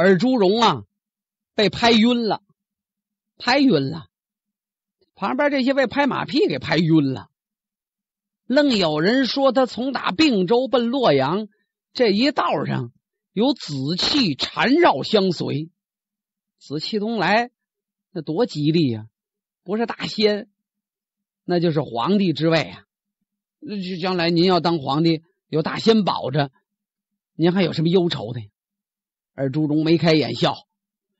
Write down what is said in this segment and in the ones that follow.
而朱荣啊，被拍晕了，拍晕了。旁边这些被拍马屁给拍晕了，愣有人说他从打并州奔洛阳这一道上有紫气缠绕相随，紫气东来，那多吉利呀！不是大仙，那就是皇帝之位啊！就将来您要当皇帝，有大仙保着，您还有什么忧愁的？呀？尔朱荣眉开眼笑，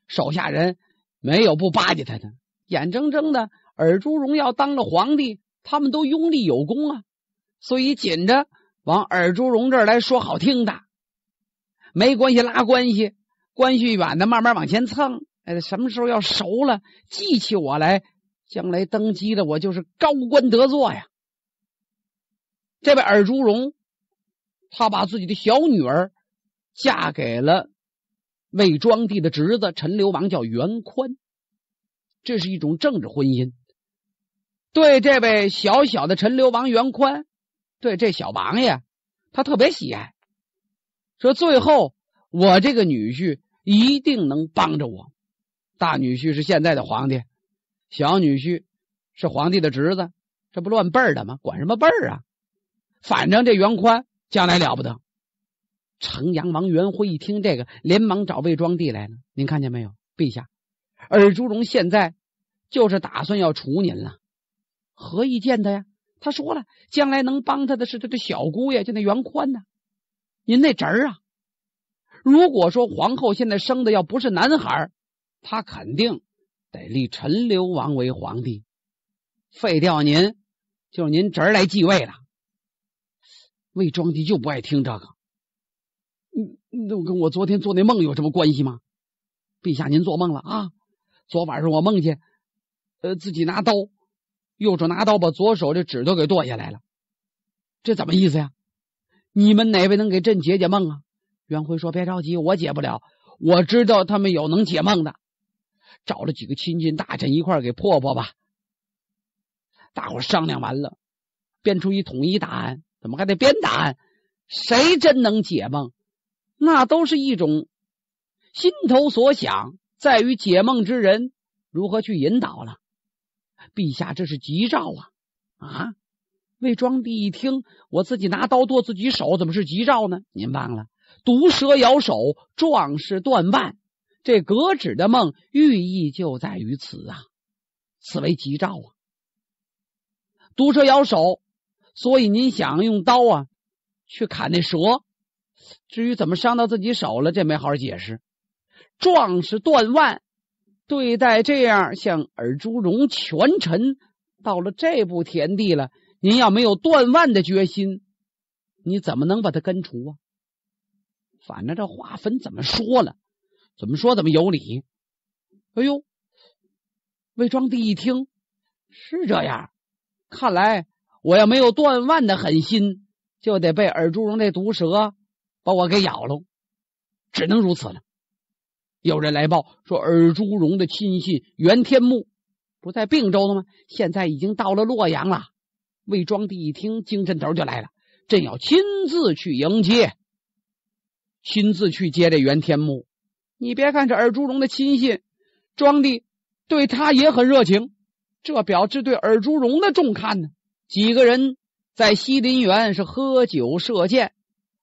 手下人没有不巴结他的。眼睁睁的尔朱荣要当了皇帝，他们都拥立有功啊，所以紧着往尔朱荣这儿来说好听的，没关系拉关系，关系远的慢慢往前蹭。哎，什么时候要熟了，记起我来，将来登基的我就是高官得做呀。这位尔朱荣，他把自己的小女儿嫁给了。魏庄帝的侄子陈留王叫袁宽，这是一种政治婚姻。对这位小小的陈留王袁宽，对这小王爷，他特别喜爱。说最后我这个女婿一定能帮着我。大女婿是现在的皇帝，小女婿是皇帝的侄子，这不乱辈儿的吗？管什么辈儿啊？反正这袁宽将来了不得。成阳王元辉一听这个，连忙找魏庄帝来了。您看见没有，陛下？尔朱荣现在就是打算要除您了，何意见他呀？他说了，将来能帮他的是这的小姑爷，就那袁宽呢，您那侄儿啊。如果说皇后现在生的要不是男孩，他肯定得立陈留王为皇帝，废掉您，就是您侄儿来继位了。魏庄帝就不爱听这个。嗯，那跟我昨天做那梦有什么关系吗？陛下，您做梦了啊！昨晚上我梦见，呃，自己拿刀，右手拿刀把左手这指头给剁下来了，这怎么意思呀？你们哪位能给朕解解梦啊？袁辉说：“别着急，我解不了。我知道他们有能解梦的，找了几个亲近大臣一块给破破吧。大伙商量完了，编出一统一答案。怎么还得编答案？谁真能解梦？”那都是一种心头所想，在于解梦之人如何去引导了。陛下，这是吉兆啊！啊！魏庄帝一听，我自己拿刀剁自己手，怎么是吉兆呢？您忘了，毒蛇咬手，壮士断腕。这革职的梦寓意就在于此啊！此为吉兆啊！毒蛇咬手，所以您想用刀啊去砍那蛇。至于怎么伤到自己手了，这没好解释。壮士断腕，对待这样像尔朱荣权臣到了这步田地了，您要没有断腕的决心，你怎么能把他根除啊？反正这话分怎么说了，怎么说怎么有理。哎呦，魏庄帝一听是这样，看来我要没有断腕的狠心，就得被尔朱荣这毒蛇。把我给咬了，只能如此了。有人来报说，尔朱荣的亲信袁天穆不在并州了吗？现在已经到了洛阳了。魏庄帝一听，精神头就来了，朕要亲自去迎接，亲自去接这袁天穆。你别看这尔朱荣的亲信，庄帝对他也很热情，这表示对尔朱荣的重看呢。几个人在西林园是喝酒射箭。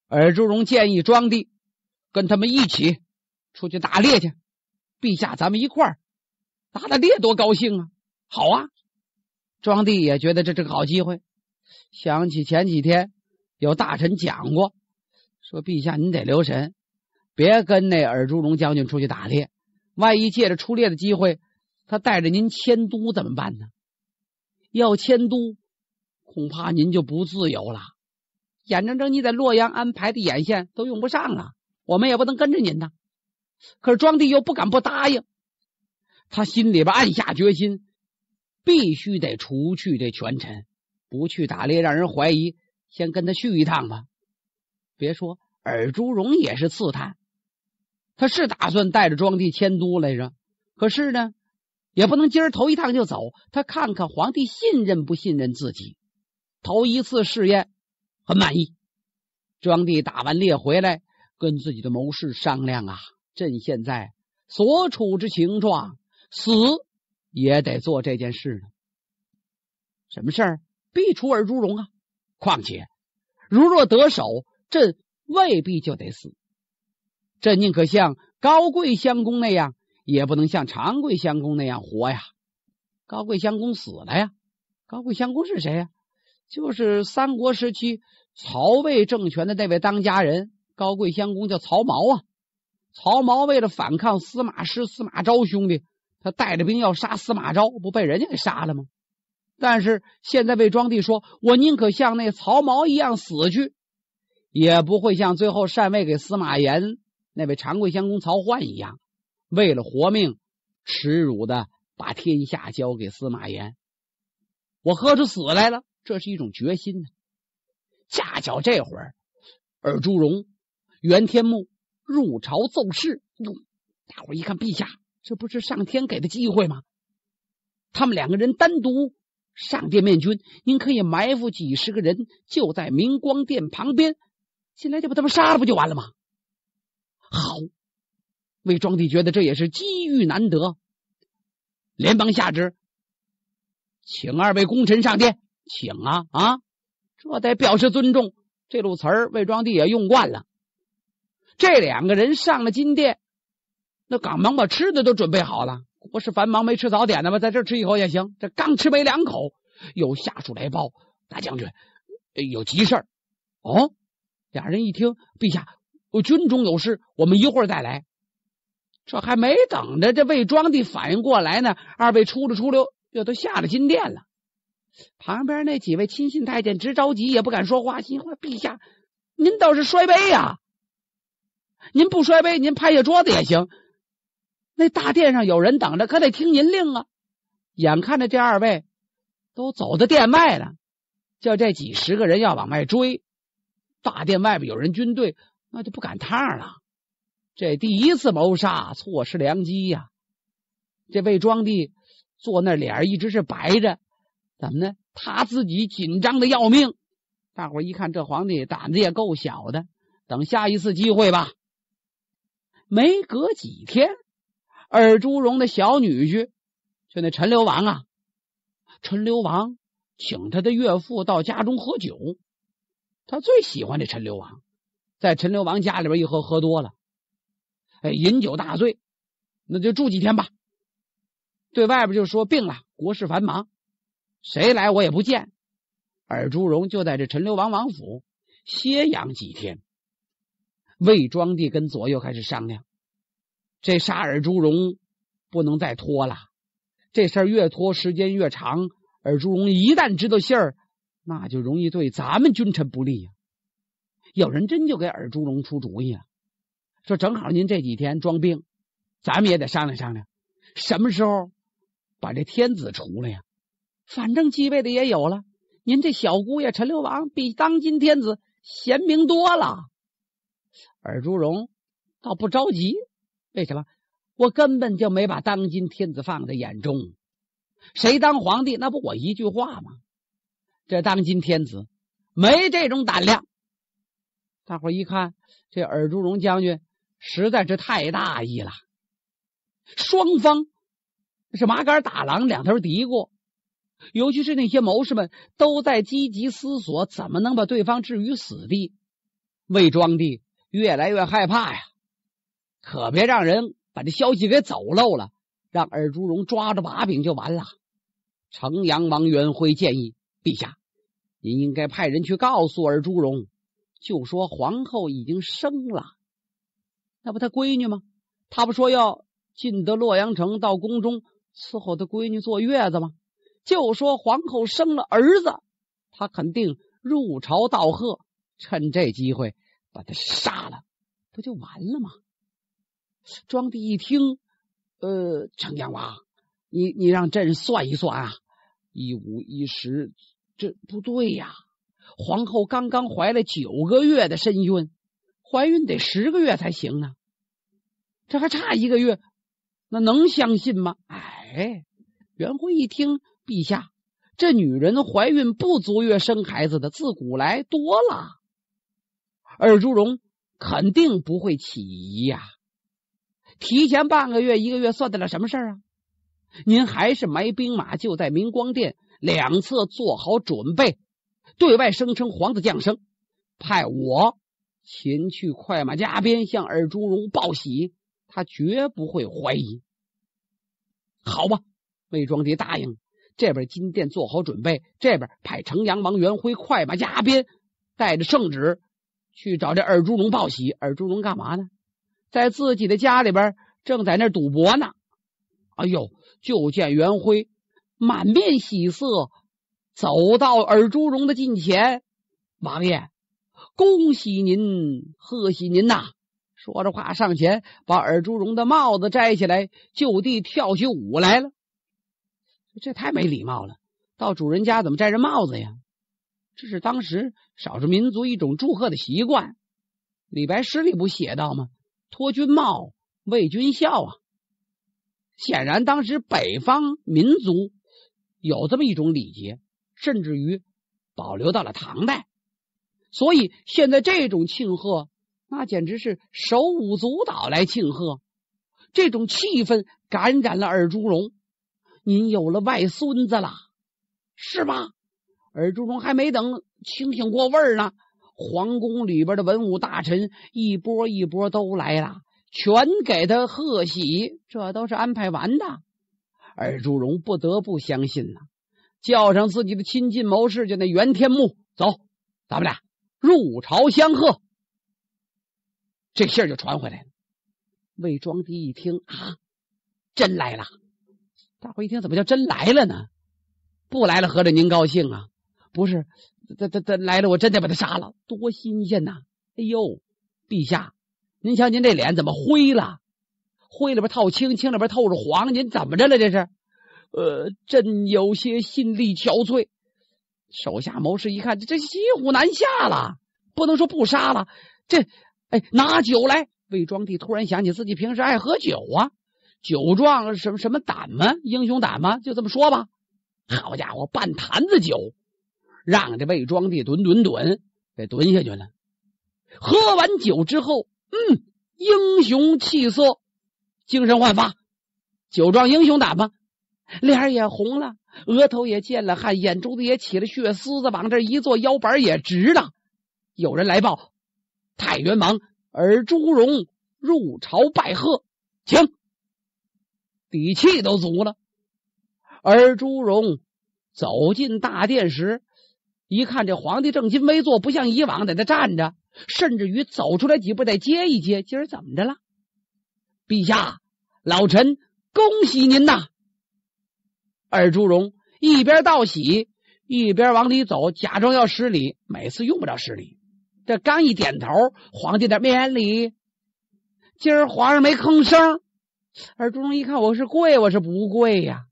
尔朱荣建议庄帝跟他们一起出去打猎去，陛下，咱们一块儿打打猎，多高兴啊！好啊，庄帝也觉得这是个好机会，想起前几天有大臣讲过，说陛下您得留神，别跟那尔朱荣将军出去打猎，万一借着出猎的机会，他带着您迁都怎么办呢？要迁都，恐怕您就不自由了。眼睁睁你在洛阳安排的眼线都用不上了，我们也不能跟着您呢。可是庄帝又不敢不答应，他心里边暗下决心，必须得除去这权臣。不去打猎让人怀疑，先跟他去一趟吧。别说尔朱荣也是刺探，他是打算带着庄帝迁都来着。可是呢，也不能今儿头一趟就走，他看看皇帝信任不信任自己，头一次试验。很满意，庄帝打完猎回来，跟自己的谋士商量啊，朕现在所处之情状，死也得做这件事呢。什么事儿？必出尔朱荣啊！况且，如若得手，朕未必就得死。朕宁可像高贵相公那样，也不能像长贵相公那样活呀。高贵相公死了呀？高贵相公是谁呀？就是三国时期曹魏政权的那位当家人高贵相公叫曹毛啊。曹毛为了反抗司马师、司马昭兄弟，他带着兵要杀司马昭，不被人家给杀了吗？但是现在魏庄帝说：“我宁可像那曹毛一样死去，也不会像最后禅位给司马炎那位长贵相公曹奂一样，为了活命耻辱的把天下交给司马炎。我豁出死来了。”这是一种决心呢。恰巧这会儿，尔朱荣、袁天穆入朝奏事。哟，大伙一看，陛下，这不是上天给的机会吗？他们两个人单独上殿面君，您可以埋伏几十个人，就在明光殿旁边进来就把他们杀了，不就完了吗？好，魏庄帝觉得这也是机遇难得，连忙下旨，请二位功臣上殿。请啊啊！这得表示尊重，这路词儿魏庄帝也用惯了。这两个人上了金殿，那赶忙把吃的都准备好了。不是繁忙，没吃早点的吗？在这吃一口也行。这刚吃没两口，有下属来报，大将军有急事儿。哦，俩人一听，陛下，我军中有事，我们一会儿再来。这还没等着这魏庄帝反应过来呢，二位出了出溜，又都下了金殿了。旁边那几位亲信太监直着急，也不敢说话。心话：“陛下，您倒是摔杯呀！您不摔杯，您拍下桌子也行。那大殿上有人等着，可得听您令啊！”眼看着这二位都走到殿外了，叫这几十个人要往外追，大殿外边有人军队，那就不赶趟了。这第一次谋杀，错失良机呀！这魏庄帝坐那脸一直是白着。怎么呢？他自己紧张的要命。大伙一看，这皇帝胆子也够小的。等下一次机会吧。没隔几天，尔朱荣的小女婿就那陈留王啊，陈留王请他的岳父到家中喝酒。他最喜欢这陈留王，在陈留王家里边一喝喝多了，哎，饮酒大醉，那就住几天吧。对外边就说病了，国事繁忙。谁来我也不见，尔朱荣就在这陈留王王府歇养几天。魏庄帝跟左右开始商量，这杀尔朱荣不能再拖了，这事儿越拖时间越长，尔朱荣一旦知道信儿，那就容易对咱们君臣不利呀。有人真就给尔朱荣出主意啊，说正好您这几天装病，咱们也得商量商量，什么时候把这天子除了呀？反正继位的也有了，您这小姑爷陈六王比当今天子贤明多了。尔朱荣倒不着急，为什么？我根本就没把当今天子放在眼中。谁当皇帝，那不我一句话吗？这当今天子没这种胆量。大伙一看，这尔朱荣将军实在是太大意了。双方是麻杆打狼，两头嘀咕。尤其是那些谋士们都在积极思索怎么能把对方置于死地。魏庄帝越来越害怕呀，可别让人把这消息给走漏了，让尔朱荣抓着把柄就完了。城阳王元辉建议陛下，您应该派人去告诉尔朱荣，就说皇后已经生了，那不他闺女吗？他不说要进得洛阳城，到宫中伺候他闺女坐月子吗？就说皇后生了儿子，他肯定入朝道贺，趁这机会把他杀了，不就完了吗？庄帝一听，呃，成阳王，你你让朕算一算啊，一五一十，这不对呀！皇后刚刚怀了九个月的身孕，怀孕得十个月才行呢，这还差一个月，那能相信吗？哎，袁辉一听。陛下，这女人怀孕不足月生孩子的，自古来多了。尔朱荣肯定不会起疑呀。提前半个月一个月算得了什么事儿啊？您还是埋兵马就在明光殿两侧做好准备，对外声称皇子降生，派我前去快马加鞭向尔朱荣报喜，他绝不会怀疑。好吧，魏庄帝答应。这边金殿做好准备，这边派成阳王元辉快马加鞭，带着圣旨去找这尔朱荣报喜。尔朱荣干嘛呢？在自己的家里边正在那赌博呢。哎呦，就见元辉满面喜色，走到尔朱荣的近前，王爷，恭喜您，贺喜您呐！说着话上前把尔朱荣的帽子摘下来，就地跳起舞来了。这太没礼貌了！到主人家怎么摘着帽子呀？这是当时少数民族一种祝贺的习惯。李白诗里不写到吗？脱军帽，为君笑啊！显然当时北方民族有这么一种礼节，甚至于保留到了唐代。所以现在这种庆贺，那简直是手舞足蹈来庆贺。这种气氛感染了尔朱荣。您有了外孙子了，是吗？尔朱荣还没等清醒过味儿呢，皇宫里边的文武大臣一波一波都来了，全给他贺喜，这都是安排完的。尔朱荣不得不相信呢，叫上自己的亲近谋士，就那袁天穆，走，咱们俩入朝相贺。这信儿就传回来了。魏庄帝一听啊，真来了。大伙一听，怎么叫真来了呢？不来了，合着您高兴啊？不是，这这这来了，我真得把他杀了，多新鲜呐！哎呦，陛下，您瞧您这脸怎么灰了？灰里边透青，青里边透着黄，您怎么着了？这是，呃，朕有些心力憔悴。手下谋士一看，这骑虎难下了，不能说不杀了。这，哎，拿酒来。魏庄帝突然想起自己平时爱喝酒啊。酒壮什么什么胆吗？英雄胆吗？就这么说吧。好家伙，半坛子酒让这魏庄帝吨吨吨给吨下去了。喝完酒之后，嗯，英雄气色，精神焕发。酒壮英雄胆吗？脸也红了，额头也见了汗，眼珠子也起了血丝子，往这一坐，腰板也直了。有人来报，太原王尔朱荣入朝拜贺，请。底气都足了，而朱荣走进大殿时，一看这皇帝正襟危坐，不像以往在那站着，甚至于走出来几步得接一接。今儿怎么着了？陛下，老臣恭喜您呐！二朱荣一边道喜，一边往里走，假装要施礼，每次用不着施礼。这刚一点头，皇帝的面礼。今儿皇上没吭声。而朱荣一看，我是跪，我是不跪呀！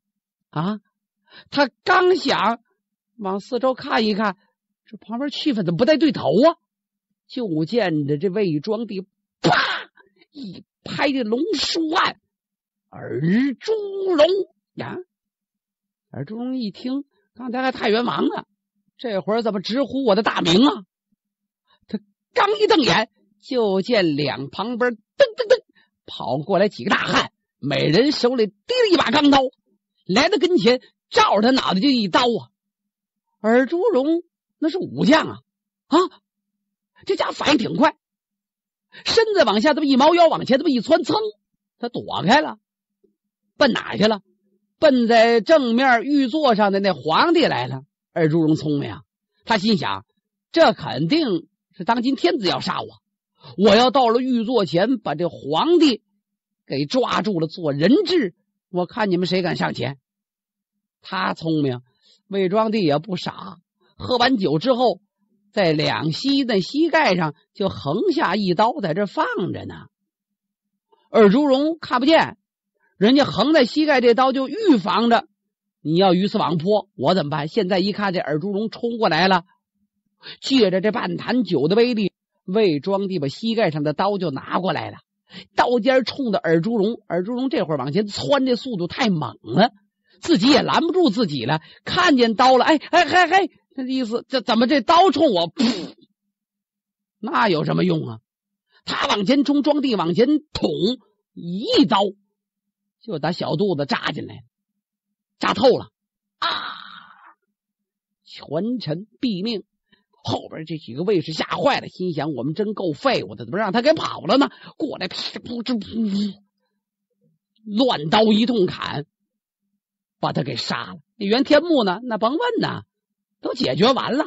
啊，他刚想往四周看一看，这旁边气氛怎么不带对头啊？就见着这魏庄帝啪一拍这龙书案，而朱荣呀，而朱荣一听，刚才还太原王呢，这会儿怎么直呼我的大名啊？他刚一瞪眼，就见两旁边噔噔噔。跑过来几个大汉，每人手里提了一把钢刀，来到跟前，照着他脑袋就一刀啊！尔朱荣那是武将啊，啊，这家伙反应挺快，身子往下这么一猫腰，往前这么一窜，噌，他躲开了。奔哪去了？奔在正面玉座上的那皇帝来了。尔朱荣聪明啊，他心想：这肯定是当今天子要杀我。我要到了御座前，把这皇帝给抓住了做人质，我看你们谁敢上前？他聪明，魏庄帝也不傻。喝完酒之后，在两膝的膝盖上就横下一刀，在这放着呢。尔朱荣看不见，人家横在膝盖这刀就预防着你要鱼死网破，我怎么办？现在一看这尔朱荣冲过来了，借着这半坛酒的威力。魏庄帝把膝盖上的刀就拿过来了，刀尖冲着尔朱荣。尔朱荣这会儿往前窜，这速度太猛了，自己也拦不住自己了。看见刀了，哎哎嘿嘿，那意思这怎么这刀冲我？那有什么用啊？他往前冲，庄帝往前捅一刀，就把小肚子扎进来扎透了，啊！全臣毙命。后边这几个卫士吓坏了，心想：“我们真够废物的，怎么让他给跑了呢？”过来，啪，扑哧，扑哧，乱刀一通砍，把他给杀了。那袁天木呢？那甭问呢，都解决完了。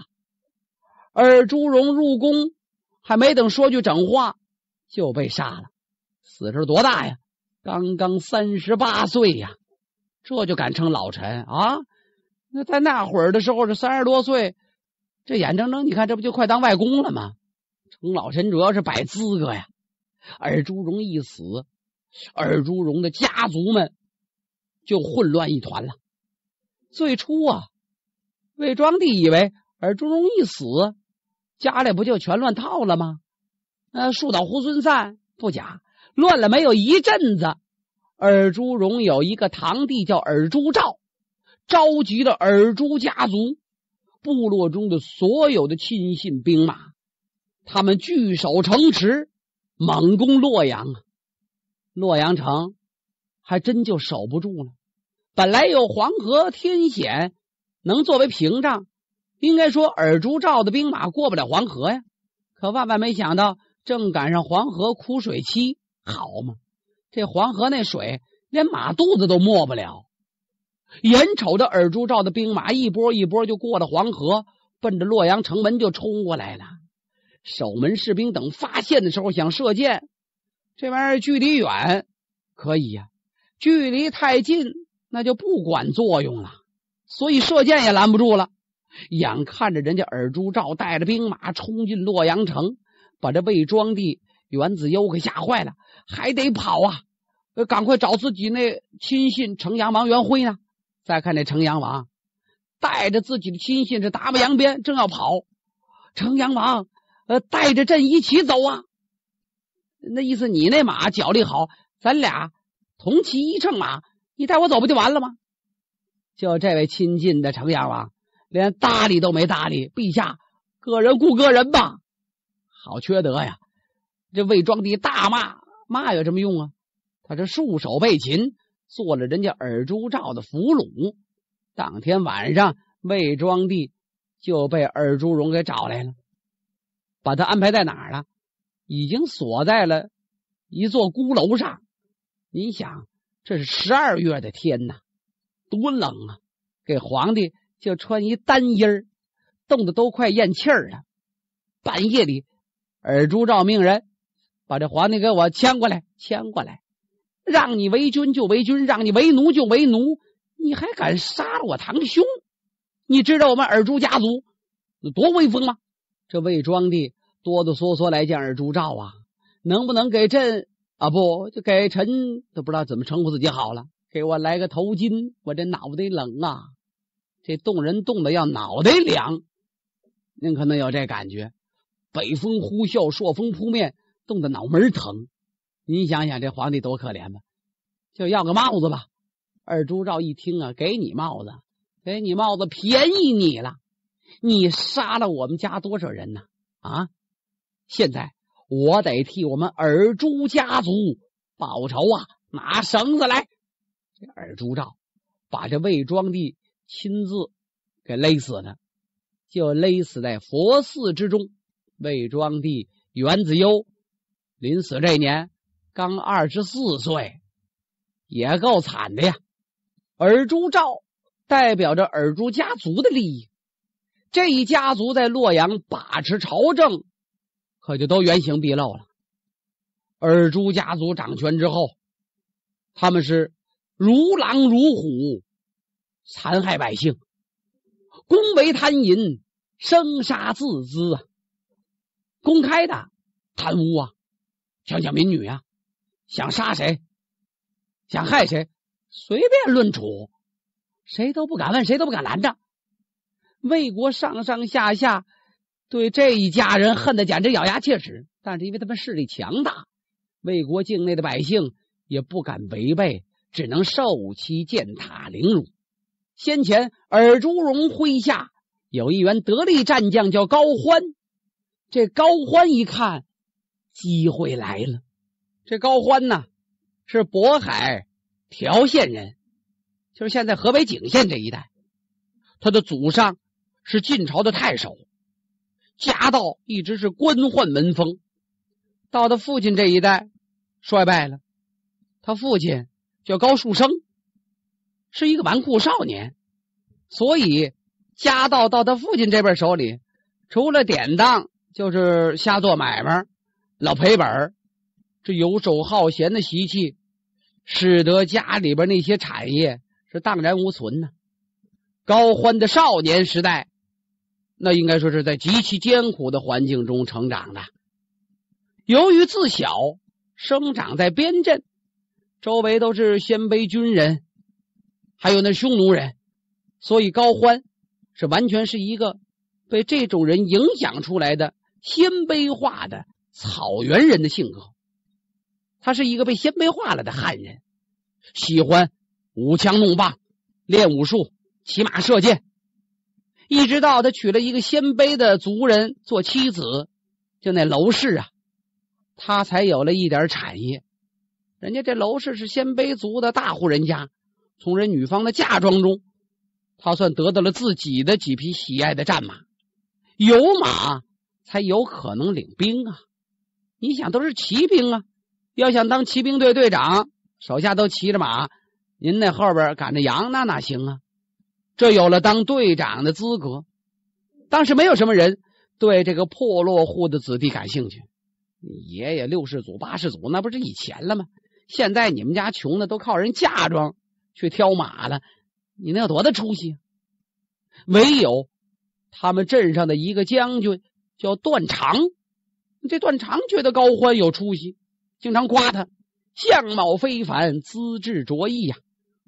而朱荣入宫，还没等说句整话，就被杀了。死时多大呀？刚刚三十八岁呀，这就敢称老臣啊？那在那会儿的时候是三十多岁。这眼睁睁，你看，这不就快当外公了吗？程老臣主要是摆资格呀。尔朱荣一死，尔朱荣的家族们就混乱一团了。最初啊，魏庄帝以为尔朱荣一死，家里不就全乱套了吗？呃，树倒猢狲散不假，乱了没有一阵子。尔朱荣有一个堂弟叫尔朱兆，召集了尔朱家族。部落中的所有的亲信兵马，他们聚守城池，猛攻洛阳。洛阳城还真就守不住了。本来有黄河天险能作为屏障，应该说尔朱兆的兵马过不了黄河呀。可万万没想到，正赶上黄河枯水期，好嘛，这黄河那水连马肚子都没不了。眼瞅着尔朱兆的兵马一波一波就过了黄河，奔着洛阳城门就冲过来了。守门士兵等发现的时候想射箭，这玩意儿距离远可以呀，距离太近那就不管作用了，所以射箭也拦不住了。眼看着人家尔朱兆带着兵马冲进洛阳城，把这魏庄帝元子攸给吓坏了，还得跑啊！赶快找自己那亲信城阳王元辉呢！再看这城阳王，带着自己的亲信是打摩扬鞭，正要跑。城阳王，呃，带着朕一起走啊！那意思，你那马脚力好，咱俩同骑一乘马，你带我走不就完了吗？就这位亲近的城阳王，连搭理都没搭理。陛下，个人顾个人吧，好缺德呀！这魏庄帝大骂，骂有什么用啊？他这束手被擒。做了人家尔朱兆的俘虏，当天晚上魏庄帝就被尔朱荣给找来了，把他安排在哪儿了？已经锁在了一座孤楼上。你想，这是十二月的天呐，多冷啊！给皇帝就穿一单衣儿，冻得都快咽气儿了。半夜里，尔朱兆命人把这皇帝给我牵过来，牵过来。让你为君就为君，让你为奴就为奴，你还敢杀了我堂兄？你知道我们尔朱家族多威风吗？这魏庄帝哆哆嗦嗦来见尔朱兆啊，能不能给朕啊？不，就给臣都不知道怎么称呼自己好了，给我来个头巾，我这脑袋冷啊！这冻人冻的要脑袋凉，您可能有这感觉，北风呼啸，朔风扑面，冻得脑门疼。你想想，这皇帝多可怜吧？就要个帽子吧。尔朱兆一听啊，给你帽子，给你帽子，便宜你了。你杀了我们家多少人呢？啊！现在我得替我们尔朱家族报仇啊！拿绳子来。这尔朱兆把这魏庄帝亲自给勒死的，就勒死在佛寺之中。魏庄帝元子攸临死这年。刚二十四岁，也够惨的呀！尔朱兆代表着尔朱家族的利益，这一家族在洛阳把持朝政，可就都原形毕露了。尔朱家族掌权之后，他们是如狼如虎，残害百姓，公为贪淫，生杀自恣啊！公开的贪污啊，强抢民女啊！想杀谁，想害谁，随便论处，谁都不敢问，谁都不敢拦着。魏国上上下下对这一家人恨得简直咬牙切齿，但是因为他们势力强大，魏国境内的百姓也不敢违背，只能受其践踏凌辱。先前尔朱荣麾下有一员得力战将叫高欢，这高欢一看机会来了。这高欢呢，是渤海条县人，就是现在河北景县这一带。他的祖上是晋朝的太守，家道一直是官宦门风。到他父亲这一代衰败了，他父亲叫高树生，是一个纨绔少年，所以家道到他父亲这边手里，除了典当就是瞎做买卖，老赔本儿。这游手好闲的习气，使得家里边那些产业是荡然无存呢。高欢的少年时代，那应该说是在极其艰苦的环境中成长的。由于自小生长在边镇，周围都是鲜卑军人，还有那匈奴人，所以高欢是完全是一个被这种人影响出来的鲜卑化的草原人的性格。他是一个被鲜卑化了的汉人，喜欢舞枪弄棒、练武术、骑马射箭。一直到他娶了一个鲜卑的族人做妻子，就那娄氏啊，他才有了一点产业。人家这娄氏是鲜卑族的大户人家，从人女方的嫁妆中，他算得到了自己的几匹喜爱的战马。有马才有可能领兵啊！你想，都是骑兵啊。要想当骑兵队队长，手下都骑着马，您那后边赶着羊，那哪行啊？这有了当队长的资格，当时没有什么人对这个破落户的子弟感兴趣。你爷爷六世祖、八世祖，那不是以前了吗？现在你们家穷的都靠人嫁妆去挑马了，你能有多大出息？啊？唯有他们镇上的一个将军叫段长，这段长觉得高欢有出息。经常夸他相貌非凡，资质卓异呀！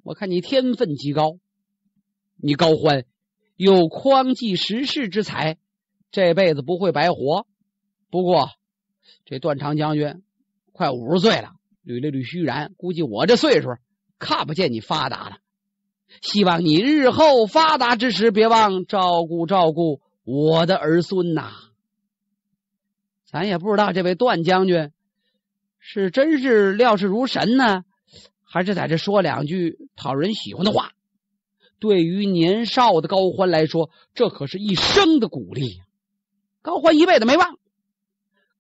我看你天分极高，你高欢有匡济时世之才，这辈子不会白活。不过这段长将军快五十岁了，捋了捋须髯，估计我这岁数看不见你发达了。希望你日后发达之时，别忘照顾照顾我的儿孙呐。咱也不知道这位段将军。是真是料事如神呢，还是在这说两句讨人喜欢的话？对于年少的高欢来说，这可是一生的鼓励。高欢一辈子没忘。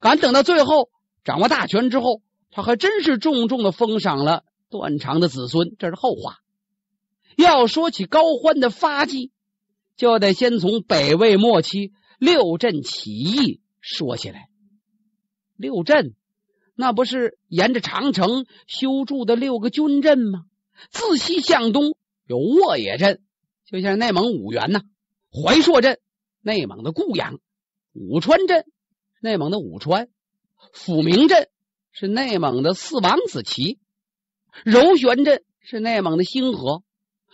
敢等到最后掌握大权之后，他还真是重重的封赏了段长的子孙。这是后话。要说起高欢的发迹，就得先从北魏末期六镇起义说起来。六镇。那不是沿着长城修筑的六个军镇吗？自西向东有沃野镇，就像内蒙五原呐；怀朔镇，内蒙的固阳；武川镇，内蒙的武川；抚明镇是内蒙的四王子旗；柔玄镇是内蒙的兴和；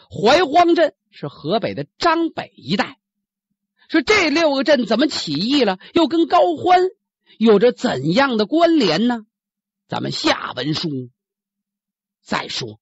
怀荒镇是河北的张北一带。说这六个镇怎么起义了？又跟高欢有着怎样的关联呢？咱们下文书再说。